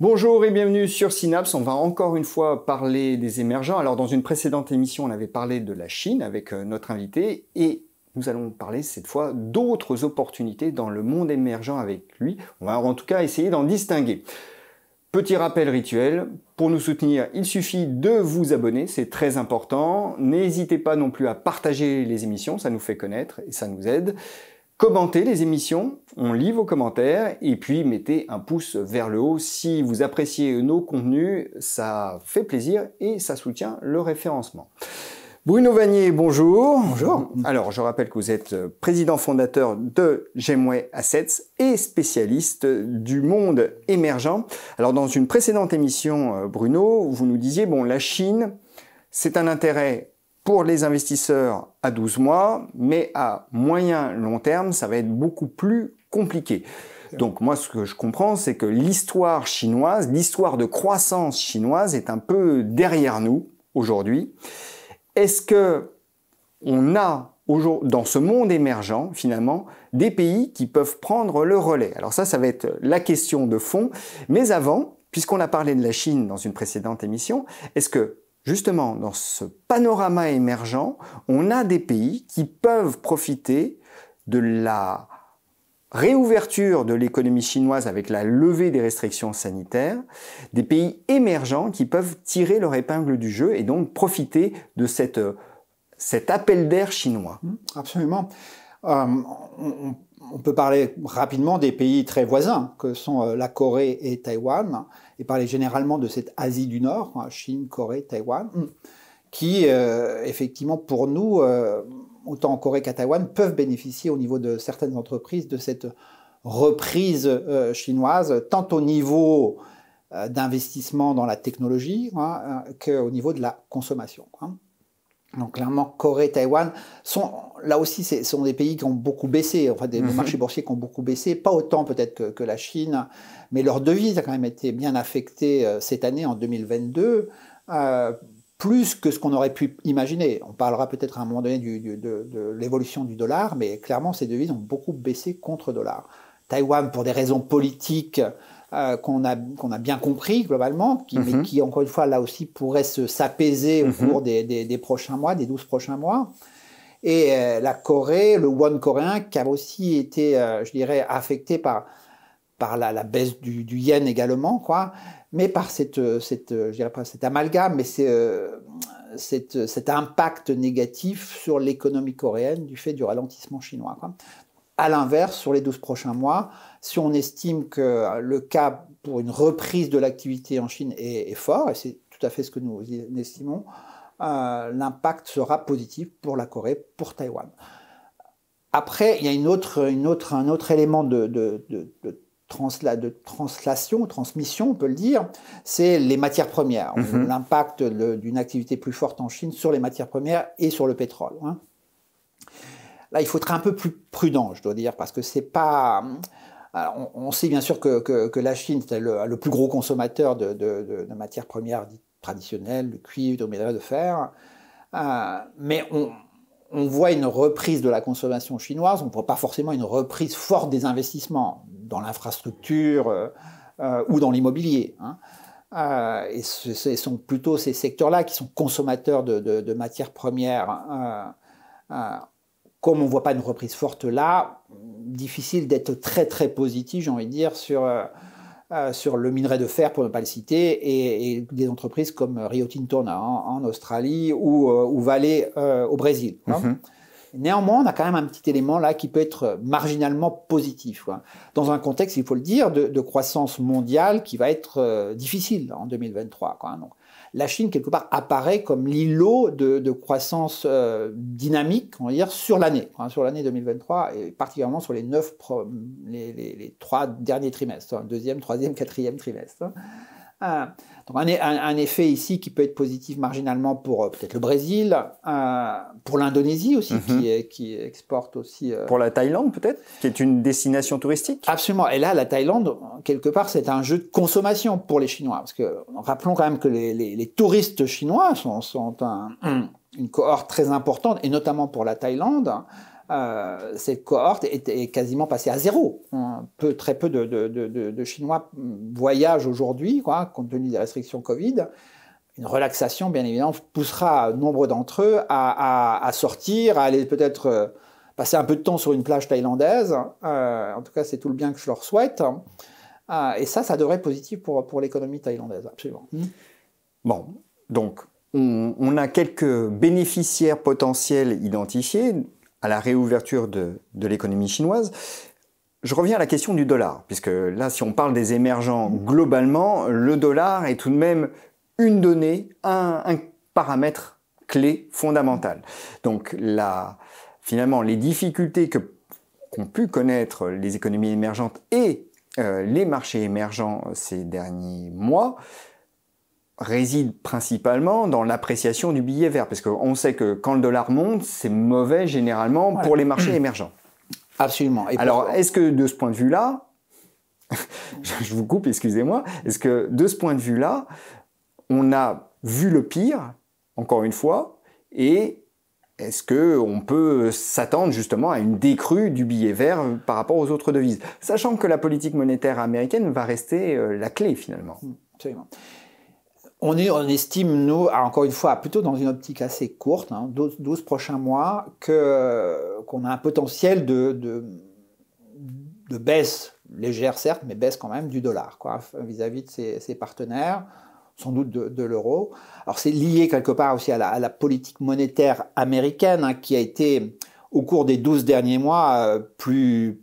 Bonjour et bienvenue sur Synapse. On va encore une fois parler des émergents. Alors dans une précédente émission, on avait parlé de la Chine avec euh, notre invité et nous allons parler cette fois d'autres opportunités dans le monde émergent avec lui. On va en tout cas essayer d'en distinguer. Petit rappel rituel, pour nous soutenir, il suffit de vous abonner, c'est très important. N'hésitez pas non plus à partager les émissions, ça nous fait connaître et ça nous aide. Commentez les émissions, on lit vos commentaires et puis mettez un pouce vers le haut si vous appréciez nos contenus, ça fait plaisir et ça soutient le référencement. Bruno Vanier, bonjour. Bonjour. Alors, je rappelle que vous êtes président fondateur de Gemway Assets et spécialiste du monde émergent. Alors, dans une précédente émission, euh, Bruno, vous nous disiez, bon, la Chine, c'est un intérêt pour les investisseurs à 12 mois, mais à moyen long terme, ça va être beaucoup plus compliqué. Donc moi, ce que je comprends, c'est que l'histoire chinoise, l'histoire de croissance chinoise est un peu derrière nous aujourd'hui. Est-ce que on a dans ce monde émergent, finalement, des pays qui peuvent prendre le relais Alors ça, ça va être la question de fond. Mais avant, puisqu'on a parlé de la Chine dans une précédente émission, est-ce que Justement, dans ce panorama émergent, on a des pays qui peuvent profiter de la réouverture de l'économie chinoise avec la levée des restrictions sanitaires, des pays émergents qui peuvent tirer leur épingle du jeu et donc profiter de cette, euh, cet appel d'air chinois. Mmh, absolument. Euh, on peut parler rapidement des pays très voisins, que sont euh, la Corée et Taïwan, et parler généralement de cette Asie du Nord, hein, Chine, Corée, Taïwan, mm. qui, euh, effectivement, pour nous, euh, autant en Corée qu'à Taïwan, peuvent bénéficier au niveau de certaines entreprises de cette reprise chinoise, tant au niveau d'investissement dans la technologie hein, hein, qu'au niveau de la consommation donc clairement Corée, Taïwan, sont, là aussi ce sont des pays qui ont beaucoup baissé, enfin des, mhm. marchés boursiers qui ont beaucoup baissé, pas autant peut-être que, la Chine, mais leur devise a quand même été bien affectée euh, cette année, en 2022, euh, plus que ce qu'on aurait pu imaginer. On parlera peut-être à un moment donné de, l'évolution du dollar, mais clairement ces devises ont beaucoup baissé contre dollar. Taïwan, pour des raisons politiques, euh, qu'on a, bien compris globalement, qui, mais mhm. qui, encore une fois, là aussi, pourrait s'apaiser au mhm. cours des, prochains mois, des 12 prochains mois. Et euh, la Corée, le won coréen, qui a aussi été, euh, je dirais, affecté par, la, baisse du, yen également, quoi, mais par cette, cet amalgame, mais cet impact négatif sur l'économie coréenne du fait du ralentissement chinois. Quoi. À l'inverse, sur les 12 prochains mois, si on estime que le cas pour une reprise de l'activité en Chine est, fort, et c'est tout à fait ce que nous estimons, euh, l'impact sera positif pour la Corée, pour Taïwan. Après, il y a une autre, autre, un autre élément de, de, de, translation, transmission, on peut le dire, c'est les matières premières, mm-hmm. l'impact d'une activité plus forte en Chine sur les matières premières et sur le pétrole. Hein. Là, il faut être un peu plus prudent, je dois dire, parce que c'est pas. on, sait bien sûr que, la Chine est le, plus gros consommateur de, matières premières dites traditionnelles, de cuivre, de minerai de fer, euh, mais on, voit une reprise de la consommation chinoise, on ne voit pas forcément une reprise forte des investissements dans l'infrastructure euh, euh, ou dans l'immobilier. Hein. et ce, sont plutôt ces secteurs-là qui sont consommateurs de, matières premières. Euh, comme on ne voit pas une reprise forte là, difficile d'être très très positif, j'ai envie de dire, sur, euh, euh, sur le minerai de fer, pour ne pas le citer, et, des entreprises comme Rio Tinto en, Australie ou, euh, euh au Brésil. Hein. Mm-hmm. Néanmoins, on a quand même un petit élément là qui peut être marginalement positif, dans un contexte, il faut le dire, de, croissance mondiale qui va être difficile en 2023. Quoi, hein, la Chine, quelque part, apparaît comme l'îlot de, croissance euh, dynamique, on va dire, sur l'année, hein, sur l'année 2023, et particulièrement sur les, les, trois derniers trimestres, hein, deuxième, troisième, quatrième trimestre. Hein. Ah. donc un, un, effet ici qui peut être positif marginalement pour euh, peut-être le Brésil, euh, pour l'Indonésie aussi, mhm. qui, exporte aussi. Euh, pour la Thaïlande peut-être, qui est une destination touristique. Absolument. Et là, la Thaïlande, quelque part, c'est un jeu de consommation pour les Chinois. Parce que rappelons quand même que les, touristes chinois sont, une cohorte très importante, et notamment pour la Thaïlande. Hein, euh, cette cohorte est, quasiment passée à zéro. Hein, peu, très peu de, Chinois voyagent aujourd'hui, compte tenu des restrictions Covid. Une relaxation, bien évidemment, poussera nombre d'entre eux à, sortir, à aller peut-être euh, passer un peu de temps sur une plage thaïlandaise. Euh, en tout cas, c'est tout le bien que je leur souhaite. et ça, ça devrait être positif pour, pour l'économie thaïlandaise, absolument. Hmm. Bon, donc, on a quelques bénéficiaires potentiels identifiés à la réouverture de, l'économie chinoise. Je reviens à la question du dollar, puisque là, si on parle des émergents globalement, le dollar est tout de même une donnée, un, paramètre clé fondamental. Donc la, finalement, les difficultés que qu'ont pu connaître les économies émergentes et euh, les marchés émergents ces derniers mois réside principalement dans l'appréciation du billet vert, parce qu'on sait que quand le dollar monte, c'est mauvais généralement pour les marchés émergents. Absolument. Alors, est-ce que de ce point de vue-là, je vous coupe, excusez-moi, est-ce que de ce point de vue-là, on a vu le pire, encore une fois, et est-ce que on peut s'attendre justement à une décrue du billet vert par rapport aux autres devises, sachant que la politique monétaire américaine va rester euh, la clé finalement mmh, Absolument. On, estime, nous, encore une fois, plutôt dans une optique assez courte, 12, hein, prochains mois, qu'on a un potentiel de, baisse, légère certes, mais baisse quand même du dollar quoi, vis-à-vis de ses, partenaires sans doute de, l'euro. Alors c'est lié quelque part aussi à la, politique monétaire américaine hein, qui a été au cours des 12 derniers mois euh, plus,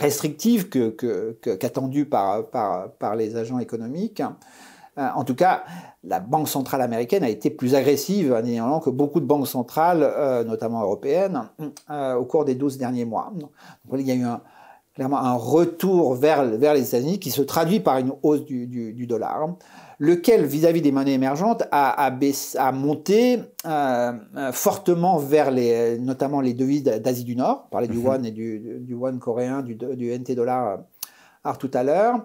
restrictive que, qu'attendue par les agents économiques. Euh, en tout cas, la Banque centrale américaine a été plus agressive néanmoins que beaucoup de banques centrales, euh, notamment européennes, euh, au cours des 12 derniers mois. il y a eu clairement un retour vers, les États-Unis qui se traduit par une hausse du, dollar, lequel, vis-à-vis des monnaies émergentes, a, monté fortement vers notamment les devises d'Asie du Nord. On parlait du won mhm. et du, du, coréen, du NT dollar tout à l'heure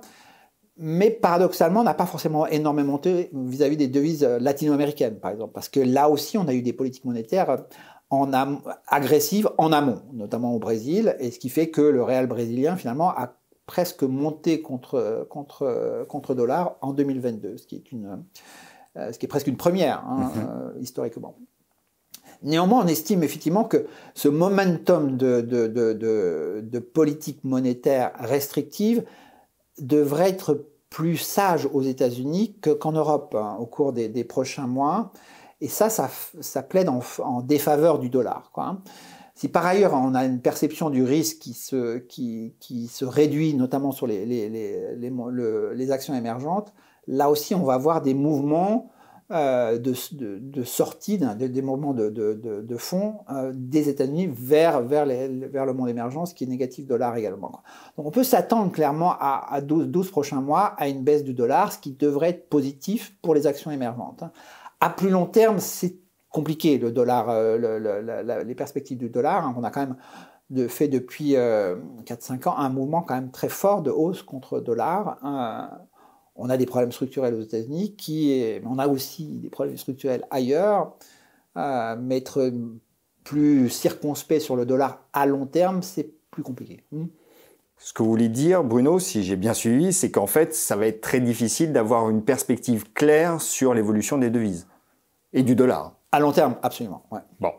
mais paradoxalement, on n'a pas forcément énormément monté vis-à-vis des devises euh, latino-américaines, par exemple, parce que là aussi, on a eu des politiques monétaires euh, en agressives en amont, notamment au Brésil, et ce qui fait que le réel brésilien, finalement, a presque monté contre, euh, contre, contre dollar en 2022, ce qui est, une, ce qui est presque une première, hein, mhm. historiquement. Néanmoins, on estime effectivement que ce momentum de, de, de, de politique monétaire restrictive devrait être plus sage aux États-Unis qu'en Europe hein, au cours des, prochains mois. Et ça, ça, plaide en, défaveur du dollar. Quoi. Hein. Si par ailleurs on a une perception du risque qui se, réduit, notamment sur les, les, actions émergentes, là aussi on va avoir des mouvements euh, de, sortie, des, mouvements de, fonds fond euh, des États-Unis vers, vers, le monde émergent, ce qui est négatif dollar également. Donc on peut s'attendre clairement à, 12, prochains mois à une baisse du dollar, ce qui devrait être positif pour les actions émergentes. Hein. À plus long terme, c'est compliqué, le dollar, euh, les perspectives du dollar. Hein. on a quand même fait depuis 4-5 ans un mouvement quand même très fort de hausse contre dollar. Hein. On a des problèmes structurels aux États-Unis, qui, on a aussi des problèmes structurels ailleurs. Euh, mais être plus circonspect sur le dollar à long terme, c'est plus compliqué. Hmm. Ce que vous voulez dire, Bruno, si j'ai bien suivi, c'est qu'en fait, ça va être très difficile d'avoir une perspective claire sur l'évolution des devises et du dollar. À long terme, absolument. Bon.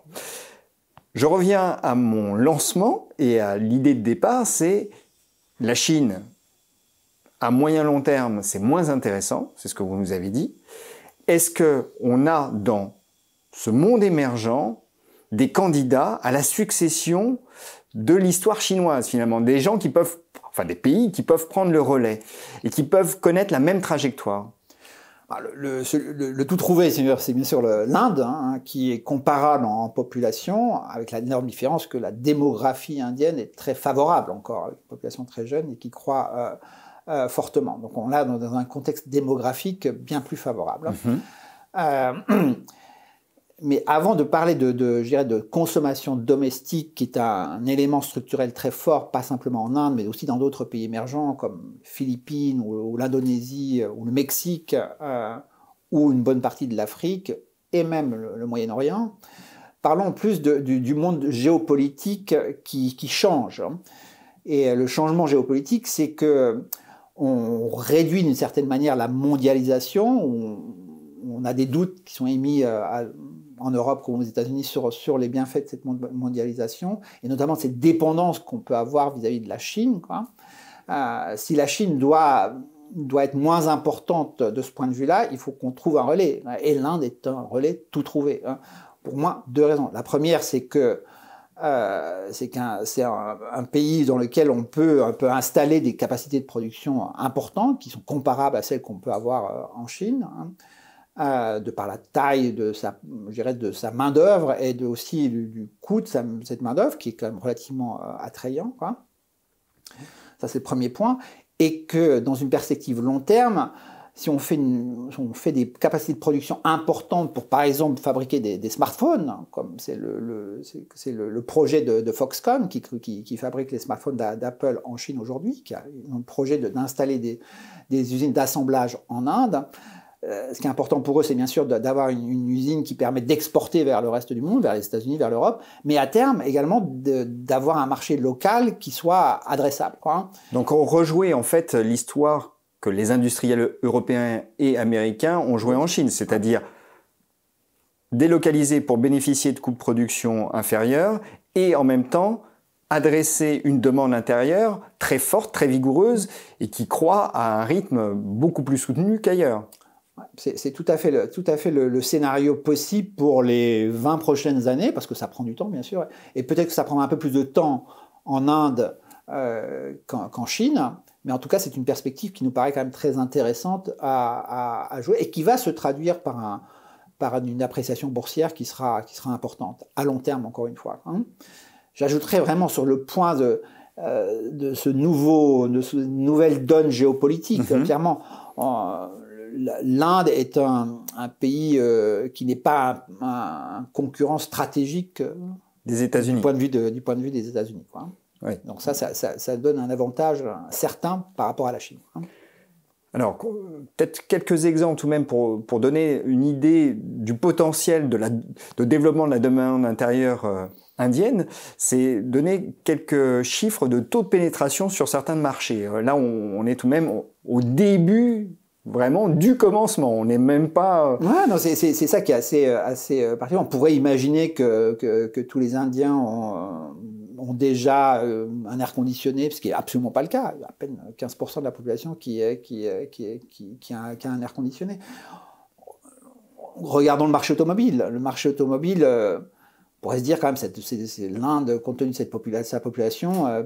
Je reviens à mon lancement et à l'idée de départ, c'est la Chine à moyen long terme, c'est moins intéressant, c'est ce que vous nous avez dit. Est-ce que on a dans ce monde émergent des candidats à la succession de l'histoire chinoise finalement, des gens qui peuvent, enfin des pays qui peuvent prendre le relais et qui peuvent connaître la même trajectoire. Ah, le, tout trouvé, c'est bien sûr l'Inde, hein, qui est comparable en population, avec la énorme différence que la démographie indienne est très favorable encore, avec une population très jeune et qui croit euh, euh, fortement. Donc on l'a dans, un contexte démographique bien plus favorable. Mhm. Euh, mais avant de parler de, de, de consommation domestique, qui est un, élément structurel très fort, pas simplement en Inde, mais aussi dans d'autres pays émergents comme Philippines ou, l'Indonésie ou le Mexique euh, ou une bonne partie de l'Afrique et même le, Moyen-Orient, parlons plus du, monde géopolitique qui, qui, change. Et le changement géopolitique, c'est que on réduit d'une certaine manière la mondialisation. On, a des doutes qui sont émis euh, en Europe comme aux États-Unis sur, les bienfaits de cette mondialisation, et notamment cette dépendance qu'on peut avoir vis-à-vis de la Chine. Euh, si la Chine doit, être moins importante de ce point de vue-là, il faut qu'on trouve un relais. Et l'Inde est un relais tout trouvé. Hein, pour moi, deux raisons. La première, c'est que euh, c'est c'est un, pays dans lequel on peut un peu installer des capacités de production importantes qui sont comparables à celles qu'on peut avoir euh, en Chine hein. euh, de par la taille de sa main d'œuvre et de aussi du, coût de cette main d'œuvre qui est quand même relativement attrayant ça c'est le premier point et que dans une perspective long terme si on fait, on fait, des capacités de production importantes pour, par exemple, fabriquer des, smartphones, hein, comme c'est le, projet de, Foxconn qui, qui, fabrique les smartphones d'Apple en Chine aujourd'hui, qui a un projet d'installer des, usines d'assemblage en Inde. Euh, ce qui est important pour eux, c'est bien sûr d'avoir une, usine qui permet d'exporter vers le reste du monde, vers les États-Unis, vers l'Europe, mais à terme également d'avoir un marché local qui soit adressable. Donc on rejouait en fait l'histoire que les industriels européens et américains ont joué en Chine, c'est-à-dire délocaliser pour bénéficier de coûts de production inférieurs et en même temps adresser une demande intérieure très forte, très vigoureuse et qui croît à un rythme beaucoup plus soutenu qu'ailleurs. C'est tout à fait, le, tout à fait le, scénario possible pour les 20 prochaines années, parce que ça prend du temps, bien sûr, et peut-être que ça prendra un peu plus de temps en Inde euh, qu'en Chine, mais en tout cas, c'est une perspective qui nous paraît quand même très intéressante à, jouer et qui va se traduire par, un, une appréciation boursière qui sera, qui sera, importante, à long terme encore une fois. Hein. J'ajouterai vraiment sur le point de, euh, de ce nouveau, de cette nouvelle donne géopolitique, mm-hmm. clairement. En, euh, l'Inde est un, pays euh, qui n'est pas un, concurrent stratégique des États-Unis du point de vue, du point de vue des États-Unis. Hein. Donc ça ça, donne un avantage certain par rapport à la Chine. Hein. Alors, euh, peut-être quelques exemples tout de même pour, pour, donner une idée du potentiel de, la, développement de la demande intérieure euh, indienne, c'est donner quelques chiffres de taux de pénétration sur certains marchés. Euh, là, on, est tout de même au, début vraiment du commencement. On n'est même pas. Ouais, non, c'est, ça qui est assez, assez particulier. On pourrait imaginer que, que, que tous les Indiens ont, ont déjà euh, un air conditionné, ce qui n'est absolument pas le cas. Il y a à peine 15% de la population qui, a, un air conditionné. Regardons le marché automobile. Le marché automobile, on euh, pourrait se dire quand même, l'Inde, compte tenu de cette sa population, euh,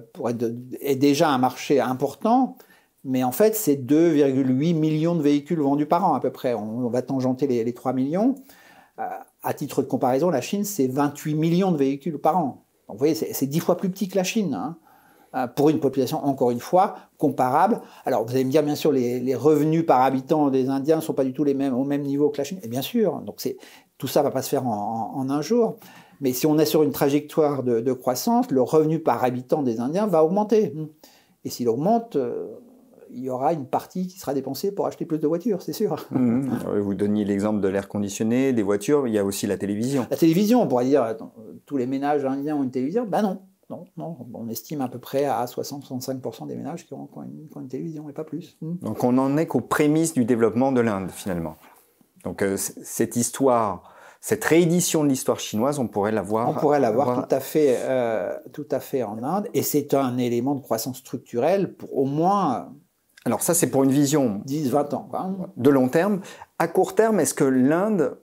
est déjà un marché important. Mais en fait, c'est 2,8 millions de véhicules vendus par an à peu près. On, va tangenter les, 3 millions. à titre de comparaison, la Chine, c'est 28 millions de véhicules par an vous voyez, c'est dix fois plus petit que la Chine. Hein, hein, pour une population, encore une fois, comparable. Alors, vous allez me dire, bien sûr, les, revenus par habitant des Indiens ne sont pas du tout les mêmes, au même niveau que la Chine. Et bien sûr, donc tout ça ne va pas se faire en, un jour. Mais si on est sur une trajectoire de, croissance, le revenu par habitant des Indiens va augmenter. Et s'il augmente, euh, il y aura une partie qui sera dépensée pour acheter plus de voitures, c'est sûr. Mhm. Vous donniez l'exemple de l'air conditionné, des voitures, il y a aussi la télévision. La télévision, on pourrait dire, euh, tous les ménages indiens ont une télévision. Ben non, non, non, on estime à peu près à 60-65% des ménages qui ont, une, télévision et pas plus. Mhm. Donc on n'en est qu'aux prémices du développement de l'Inde finalement. Donc euh, cette histoire, cette réédition de l'histoire chinoise, on pourrait la voir. On pourrait la Tout, à fait, euh, tout à fait en Inde et c'est un élément de croissance structurelle pour au moins alors ça, c'est pour une vision 10-20 ans hein, mmh. de long terme. À court terme, est-ce que l'Inde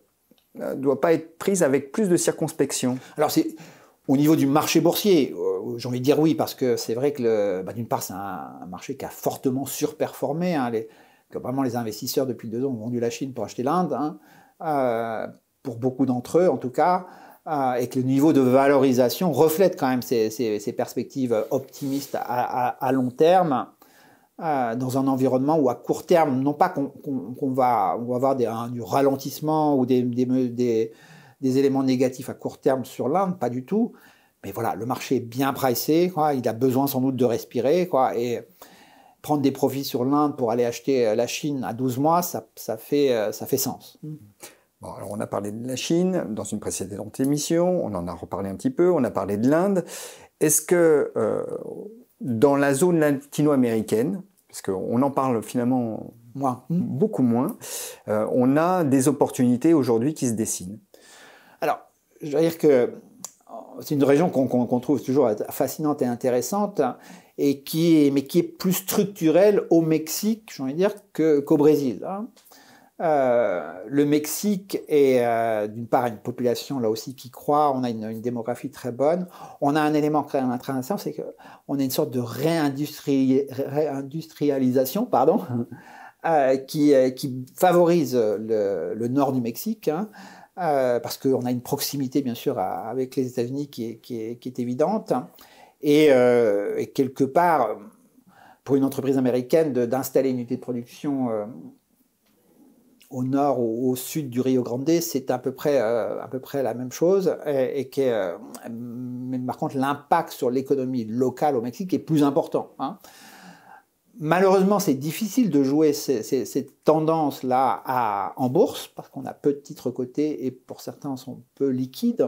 ne euh, doit pas être prise avec plus de circonspection Alors c'est au niveau du marché boursier, euh, j'ai envie de dire oui, parce que c'est vrai que bah, d'une part, c'est un, marché qui a fortement surperformé. Hein, les, que vraiment, les investisseurs depuis deux ans ont vendu la Chine pour acheter l'Inde, hein, euh, pour beaucoup d'entre eux en tout cas, et que le niveau de valorisation reflète quand même ces, perspectives optimistes à long terme. Euh, dans un environnement où à court terme, non pas qu'on va, va avoir du ralentissement ou des, des, éléments négatifs à court terme sur l'Inde, pas du tout. Mais voilà, le marché est bien pricé, quoi, il a besoin sans doute de respirer, quoi, et prendre des profits sur l'Inde pour aller acheter euh, la Chine à 12 mois, ça, ça fait, euh, ça fait sens. Mmh. Bon, alors on a parlé de la Chine dans une précédente émission, on en a reparlé un petit peu, on a parlé de l'Inde. Est-ce que... dans la zone latino-américaine, parce qu'on en parle finalement hmm. beaucoup moins, euh, on a des opportunités aujourd'hui qui se dessinent. Alors, je veux dire que euh, c'est une région qu'on trouve toujours fascinante et intéressante, et qui mais qui est plus structurelle au Mexique, j'ai envie de dire, qu'au Brésil. Hein. Euh, le Mexique est euh, d'une part une population là aussi qui croit, on a une, démographie très bonne. On a un élément très intéressant, c'est qu'on a une sorte de réindustrialisation pardon, mmh. euh, qui, favorise le, nord du Mexique. Hein, parce qu'on a une proximité, bien sûr, avec les États-Unis qui, est, évidente. Et, et, quelque part, pour une entreprise américaine, d'installer une unité de production au nord ou au sud du Rio Grande, c'est à peu près euh, à peu près la même chose, et, euh, mais par contre l'impact sur l'économie locale au Mexique est plus important. Hein. Malheureusement, c'est difficile de jouer cette tendance là en bourse, parce qu'on a peu de titres cotés et pour certains sont peu liquides.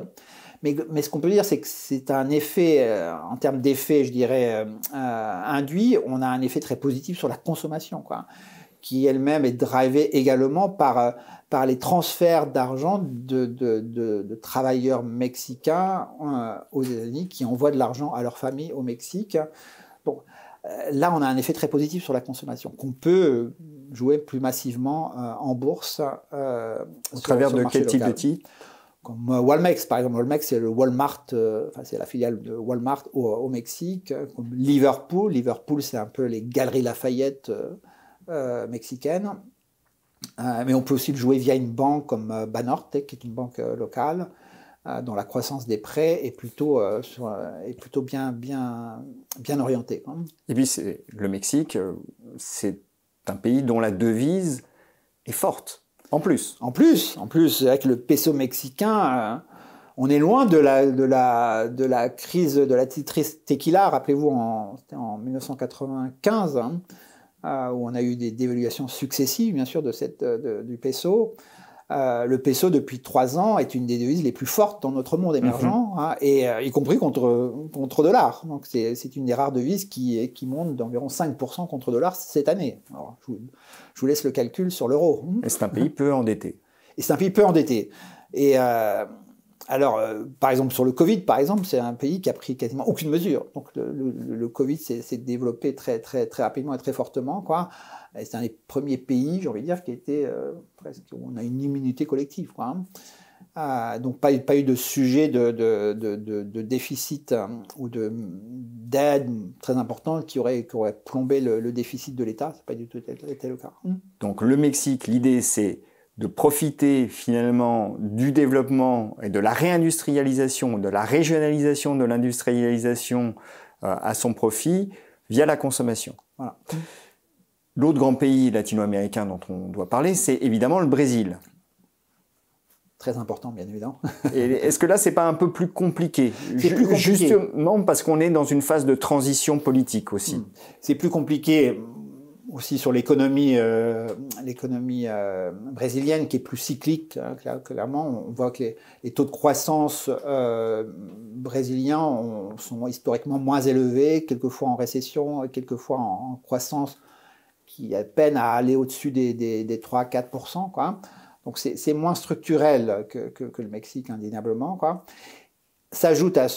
Mais, ce qu'on peut dire, c'est que c'est un effet, euh, en termes d'effet, je dirais, induit, on a un effet très positif sur la consommation. Quoi qui elle-même est drivée également par, euh, par les transferts d'argent de, travailleurs mexicains euh, aux États-Unis qui envoient de l'argent à leur famille au Mexique. Bon, euh, là, on a un effet très positif sur la consommation, qu'on peut jouer plus massivement en bourse. au travers de quel type titres comme Walmex, par exemple. Walmex, c'est le Walmart, enfin, c'est la filiale de Walmart au, Mexique. Liverpool, Liverpool, c'est un peu les galeries Lafayette euh, mexicaine. Euh, mais on peut aussi le jouer via une banque comme euh, Banorte, qui est une banque locale, dont la croissance des prêts est plutôt, est plutôt bien, bien, bien orientée. Hein. Et puis le Mexique, c'est un pays dont la devise est forte, en plus. En plus, en plus avec le peso mexicain on est loin de la, de la, de la crise de la titrice tequila. Rappelez-vous, en, en 1995, euh, où on a eu des dévaluations successives, bien sûr, de cette, euh, du peso. Euh, le peso, depuis trois ans, est une des devises les plus fortes dans notre monde émergent, mhm. hein, et, y compris contre, contre dollar. Donc, c'est une des rares devises qui, qui monte d'environ 5% contre dollars cette année. je, vous, laisse le calcul sur l'euro. Et c'est un pays peu endetté. Et c'est un pays peu endetté. Et. Alors, euh, par exemple, sur le Covid, par exemple, c'est un pays qui a pris quasiment aucune mesure. Donc, le, Covid s'est développé très, très, très rapidement et très fortement, C'est un des premiers pays, j'ai envie de dire, qui était euh, presque où on a une immunité collective, hein. ah, donc, pas, pas, eu de sujet de, de, déficit euh, ou d'aide très importante qui aurait, aurait plombé le, déficit de l'État. Ce n'est pas du tout tel, tel, le cas. Hein. Donc, le Mexique, l'idée, c'est de profiter finalement du développement et de la réindustrialisation, de la régionalisation de l'industrialisation euh, à son profit via la consommation. L'autre grand pays latino-américain dont on doit parler, c'est évidemment le Brésil. Très important, bien évidemment. est-ce que là, c'est pas un peu plus compliqué plus compliqué. Justement parce qu'on est dans une phase de transition politique aussi. Hmm. C'est plus compliqué aussi sur l'économie euh, l'économie euh, brésilienne qui est plus cyclique hein, clairement on voit que les, taux de croissance euh, brésiliens sont historiquement moins élevés quelquefois en récession quelquefois en, croissance qui a peine à aller au-dessus des, des, 3 4 quoi. donc c'est moins structurel que, que, le Mexique indéniablement quoi s'ajoute à, à,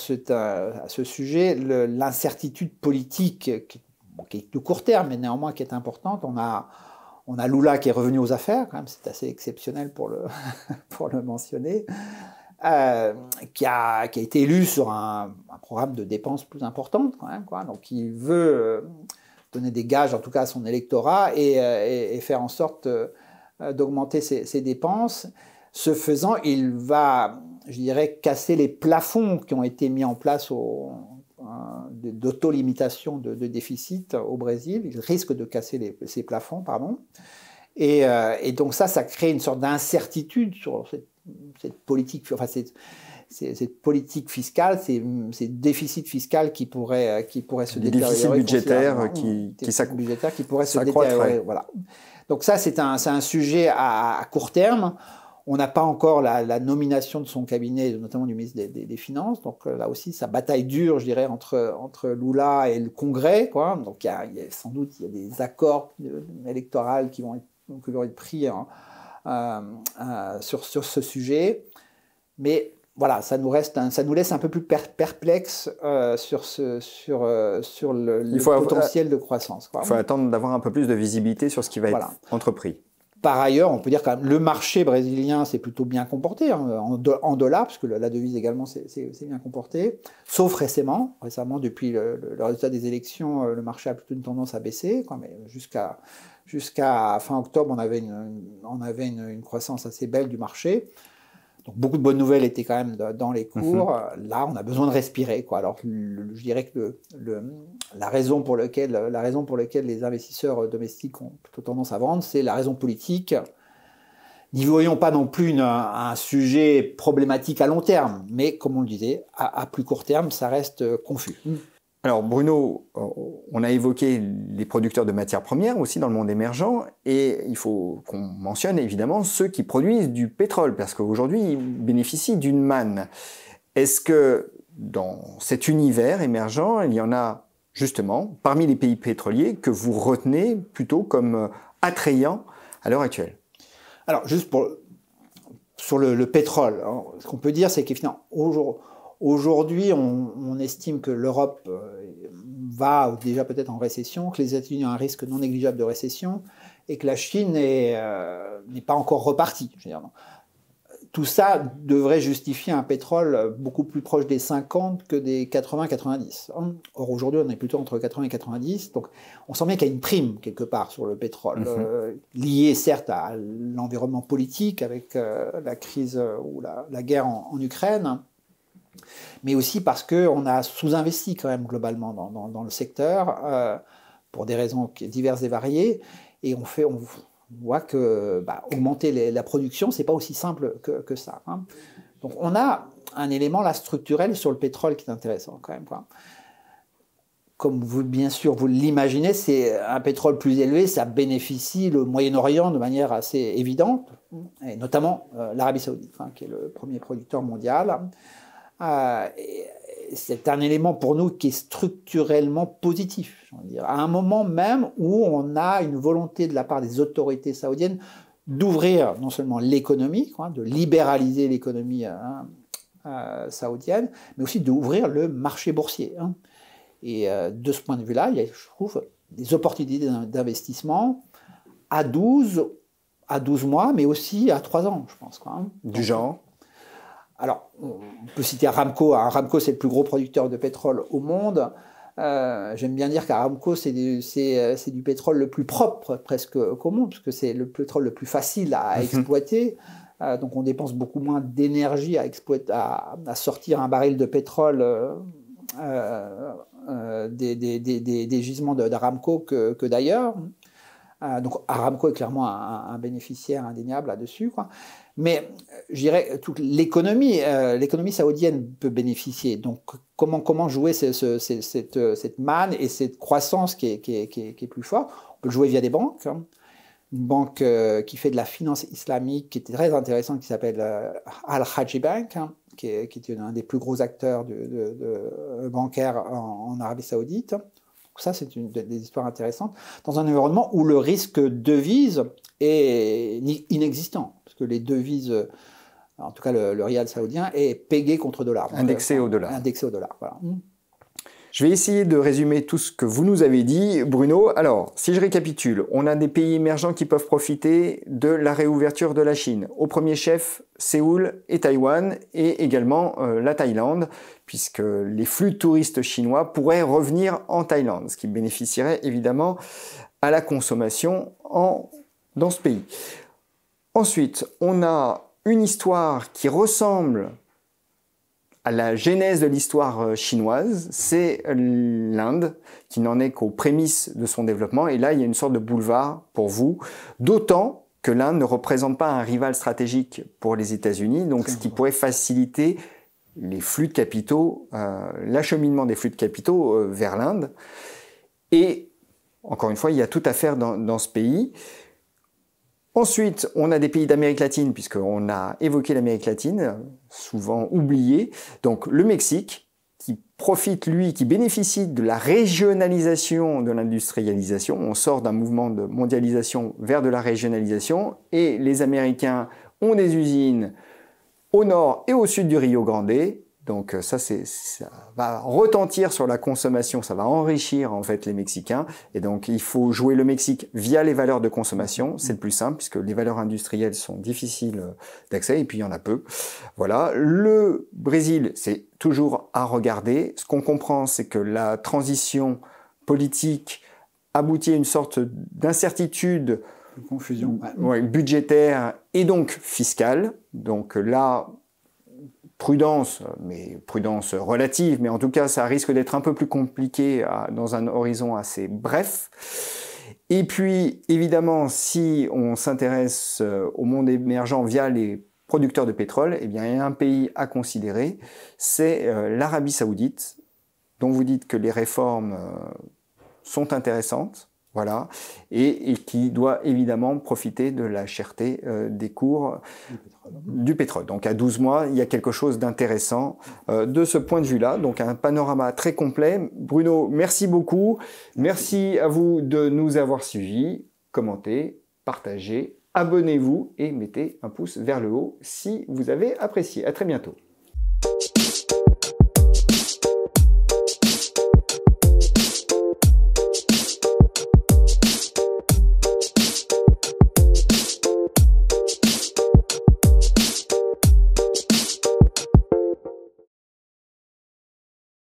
ce sujet l'incertitude politique qui qui est de court terme, mais néanmoins qui est importante. On a, on a Lula qui est revenu aux affaires, c'est assez exceptionnel pour le, pour le mentionner, euh, qui, a, qui a été élu sur un, programme de dépenses plus importante, quand même, quoi. Donc, il veut euh, donner des gages, en tout cas, à son électorat et, euh, et, faire en sorte d'augmenter ses, ses, dépenses. Ce faisant, il va, je dirais, casser les plafonds qui ont été mis en place au, d'autolimitation d'auto-limitation de, déficit au Brésil. Il risque de casser les, ces plafonds, pardon. Euh, et, donc ça, ça crée une sorte d'incertitude sur cette, politique, enfin cette, politique fiscale, ces, déficits fiscaux qui pourraient, euh, qui se détériorer. budgétaire qui, qui pourrait se détériorer. Donc ça, c'est un, sujet à court terme. On n'a pas encore la, nomination de son cabinet, notamment du ministre des, Finances. Donc euh, là aussi, sa bataille dure, je dirais, entre, entre Lula et le Congrès. Quoi. Donc sans doute il y a des accords électoraux qui vont être, pris hein, euh, euh, sur, ce sujet. Mais voilà, ça nous, reste ça nous laisse un peu plus perplexe sur, le, potentiel de croissance. Il faut attendre d'avoir un peu plus de visibilité sur ce qui va être entrepris. Par ailleurs, on peut dire que le marché brésilien s'est plutôt bien comporté hein, en, dollars, parce que la, devise également s'est bien comportée, sauf récemment. Récemment, depuis le, résultat des élections, euh, le marché a plutôt une tendance à baisser. Jusqu'à fin octobre, on avait, une, croissance assez belle du marché beaucoup de bonnes nouvelles étaient quand même dans les mhm. cours. Là, on a besoin de respirer. Alors, je dirais que la, raison pour laquelle, les investisseurs domestiques ont plutôt tendance à vendre, c'est la raison politique. N'y voyons pas non plus un sujet problématique à long terme, mais comme on le disait, à, plus court terme, ça reste euh, confus. Alors Bruno, euh, on a évoqué les producteurs de matières premières aussi dans le monde émergent et il faut qu'on mentionne évidemment ceux qui produisent du pétrole parce qu'aujourd'hui ils bénéficient d'une manne. Est-ce que dans cet univers émergent, il y en a justement parmi les pays pétroliers que vous retenez plutôt comme euh, attrayants à l'heure actuelle Alors juste sur le, pétrole, hein, ce qu'on peut dire c'est qu'effectivement aujourd'hui Aujourd'hui, on, estime que l'Europe euh, va déjà peut-être en récession, que les États-Unis ont un risque non négligeable de récession, et que la Chine euh, n'est pas encore repartie. Je Tout ça devrait justifier un pétrole beaucoup plus proche des 50 que des 80-90. Or, aujourd'hui, on est plutôt entre 80 et 90, donc on sent bien qu'il y a une prime quelque part sur le pétrole, mhm. euh, liée certes à l'environnement politique avec la crise ou la, guerre en Ukraine, mais aussi parce qu'on a sous-investi quand même globalement dans, le secteur, euh, pour des raisons diverses et variées, et on, voit que bah, augmenter la production, n'est pas aussi simple que, ça. Hein. Donc on a un élément là structurel sur le pétrole qui est intéressant quand même. Quoi. Comme vous, bien sûr, vous l'imaginez, c'est un pétrole plus élevé, ça bénéficie le Moyen-Orient de manière assez évidente, et notamment euh, l'Arabie Saoudite, hein, qui est le premier producteur mondial. Euh, c'est un élément pour nous qui est structurellement positif. À un moment même où on a une volonté de la part des autorités saoudiennes d'ouvrir non seulement l'économie, hein, de libéraliser l'économie euh, euh, saoudienne, mais aussi d'ouvrir le marché boursier. Hein. Et de ce point de vue-là, il y a, je trouve, des opportunités d'investissement à 12, à 12 mois, mais aussi à 3 ans, je pense. Hein. du genre alors, on peut citer Aramco. Hein. Aramco, c'est le plus gros producteur de pétrole au monde. Euh, j'aime bien dire qu'Aramco, euh, c'est du, pétrole le plus propre presque qu'au monde, puisque c'est le pétrole le plus facile à mhm. exploiter. Euh, donc, on dépense beaucoup moins d'énergie à, sortir un baril de pétrole des, gisements d'Aramco que d'ailleurs. Euh, donc Aramco est clairement un, bénéficiaire indéniable là-dessus. Quoi. Mais je dirais toute l'économie, euh, l'économie saoudienne peut bénéficier. Donc comment comment jouer euh, cette, manne et cette croissance qui est, plus forte On peut le jouer via des banques. Hein. Une banque qui fait de la finance islamique, qui est très intéressante, qui s'appelle Al Haji Bank, hein, qui, est, un des plus gros acteurs de, bancaires en Arabie Saoudite ça, c'est une des histoires intéressantes. Dans un environnement où le risque devise est inexistant, parce que les devises, euh, en tout cas le, rial saoudien, est pégué contre dollar. Indexé euh, au dollar. Indexé au dollar, voilà. Mmh. Je vais essayer de résumer tout ce que vous nous avez dit, Bruno. Alors, si je récapitule, on a des pays émergents qui peuvent profiter de la réouverture de la Chine. Au premier chef, Séoul et Taïwan, et également euh, la Thaïlande, puisque les flux de touristes chinois pourraient revenir en Thaïlande, ce qui bénéficierait évidemment à la consommation en, dans ce pays. Ensuite, on a une histoire qui ressemble à la genèse de l'histoire euh, chinoise, c'est euh, l'Inde qui n'en est qu'aux prémices de son développement. Et là, il y a une sorte de boulevard pour vous, d'autant que l'Inde ne représente pas un rival stratégique pour les États-Unis, donc ce qui pourrait faciliter les flux de capitaux, euh, l'acheminement des flux de capitaux vers l'Inde. Et encore une fois, il y a tout à faire dans ce pays. Ensuite, on a des pays d'Amérique latine, puisqu'on a évoqué l'Amérique latine, souvent oubliée. Donc le Mexique, qui profite, lui, qui bénéficie de la régionalisation de l'industrialisation. On sort d'un mouvement de mondialisation vers de la régionalisation, et les Américains ont des usines au nord et au sud du Rio Grande, donc euh, ça, c'est, ça va retentir sur la consommation, ça va enrichir en fait les Mexicains. Et donc il faut jouer le Mexique via les valeurs de consommation, mm-hmm. c'est le plus simple puisque les valeurs industrielles sont difficiles euh, d'accès et puis il y en a peu. Voilà. Le Brésil, c'est toujours à regarder. Ce qu'on comprend, c'est que la transition politique aboutit à une sorte d'incertitude, confusion budgétaire et donc fiscale. Donc là, prudence, mais prudence relative, mais en tout cas, ça risque d'être un peu plus compliqué dans un horizon assez bref. Et puis, évidemment, si on s'intéresse euh, au monde émergent via les producteurs de pétrole, eh bien, il y a un pays à considérer, c'est euh, l'Arabie saoudite, dont vous dites que les réformes euh, sont intéressantes, voilà, et, qui doit évidemment profiter de la cherté euh, des cours euh, du pétrole. Donc à 12 mois, il y a quelque chose d'intéressant euh, de ce point de vue-là. Donc un panorama très complet. Bruno, merci beaucoup. Merci à vous de nous avoir suivis. Commentez, partagez, abonnez-vous et mettez un pouce vers le haut si vous avez apprécié. À très bientôt.